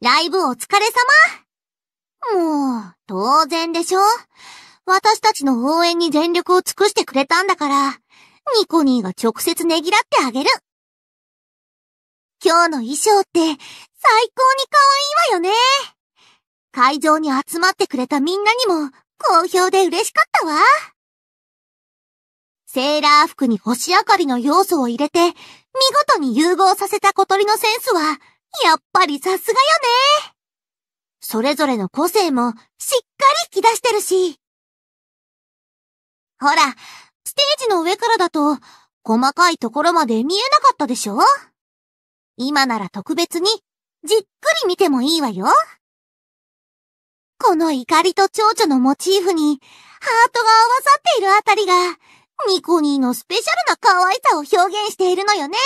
ライブお疲れ様もう、当然でしょ私たちの応援に全力を尽くしてくれたんだから、ニコニーが直接ねぎらってあげる。今日の衣装って最高に可愛いわよね。会場に集まってくれたみんなにも好評で嬉しかったわ。セーラー服に星明かりの要素を入れて、見事に融合させた小鳥のセンスは、やっぱりさすがよね。それぞれの個性もしっかり引き出してるし。ほら、ステージの上からだと、細かいところまで見えなかったでしょ今なら特別に、じっくり見てもいいわよ。この怒りと蝶々のモチーフに、ハートが合わさっているあたりが、ニコニーのスペシャルな可愛さを表現しているのよね。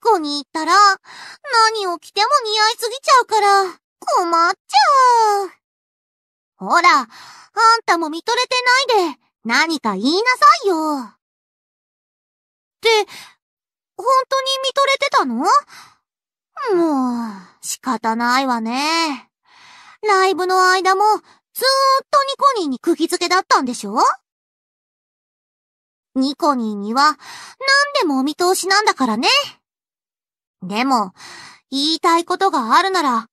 校に行ったら、何を着ても似合いすぎちゃうから、困っちゃう。ほら、あんたも見とれてないで、何か言いなさいよ。って、本当に見とれてたのもう、仕方ないわね。ライブの間も、ずーっとニコニーに釘付けだったんでしょニコニーには、何でもお見通しなんだからね。でも、言いたいことがあるなら、はっ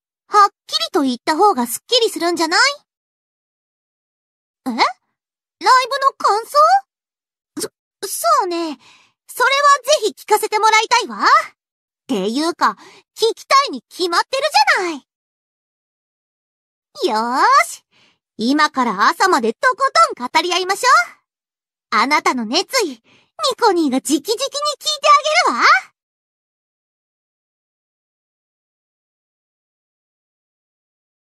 きりと言った方がスッキリするんじゃないえライブの感想そ、そうね。それはぜひ聞かせてもらいたいわ。っていうか、聞きたいに決まってるじゃない。よーし。今から朝までとことん語り合いましょう。あなたの熱意、ニコニーが直々に聞いてあげるわ。